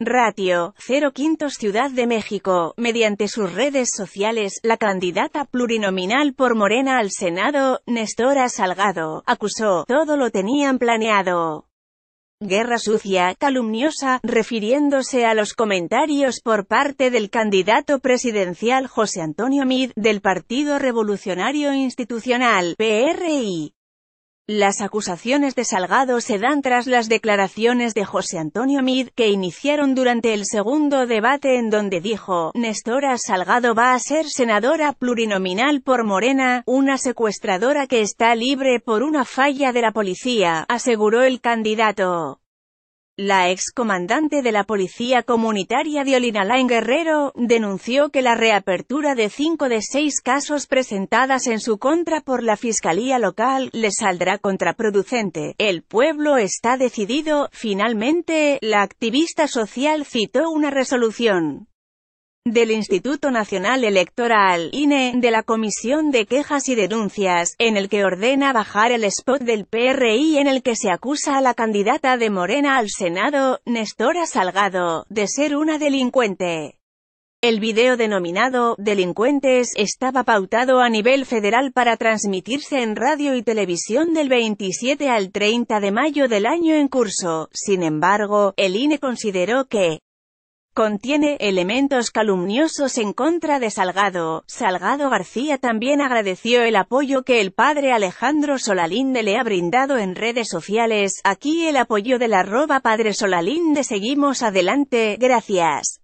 Ratio, 0 quintos Ciudad de México, mediante sus redes sociales, la candidata plurinominal por Morena al Senado, Nestora Salgado, acusó, todo lo tenían planeado. Guerra sucia, calumniosa, refiriéndose a los comentarios por parte del candidato presidencial José Antonio Mid, del Partido Revolucionario Institucional, PRI. Las acusaciones de Salgado se dan tras las declaraciones de José Antonio Mid, que iniciaron durante el segundo debate en donde dijo, Nestora Salgado va a ser senadora plurinominal por Morena, una secuestradora que está libre por una falla de la policía, aseguró el candidato. La excomandante de la Policía Comunitaria de Olinala en Guerrero, denunció que la reapertura de cinco de seis casos presentadas en su contra por la Fiscalía Local le saldrá contraproducente. El pueblo está decidido. Finalmente, la activista social citó una resolución del Instituto Nacional Electoral, INE, de la Comisión de Quejas y Denuncias, en el que ordena bajar el spot del PRI en el que se acusa a la candidata de Morena al Senado, Nestora Salgado, de ser una delincuente. El video denominado «Delincuentes» estaba pautado a nivel federal para transmitirse en radio y televisión del 27 al 30 de mayo del año en curso. Sin embargo, el INE consideró que Contiene elementos calumniosos en contra de Salgado. Salgado García también agradeció el apoyo que el padre Alejandro Solalinde le ha brindado en redes sociales. Aquí el apoyo del arroba padre Solalinde. Seguimos adelante. Gracias.